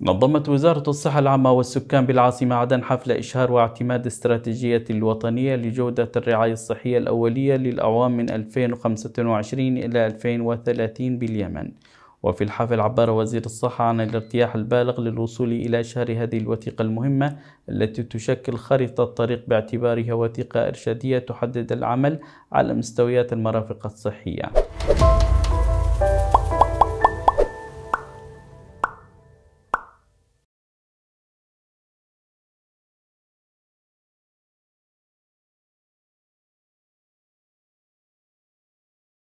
نظمت وزارة الصحة العامة والسكان بالعاصمة عدن حفل إشهار واعتماد استراتيجية الوطنية لجودة الرعاية الصحية الأولية للأعوام من 2025 إلى 2030 باليمن وفي الحفل عبر وزير الصحة عن الارتياح البالغ للوصول إلى شهر هذه الوثيقة المهمة التي تشكل خريطة الطريق باعتبارها وثيقة إرشادية تحدد العمل على مستويات المرافق الصحية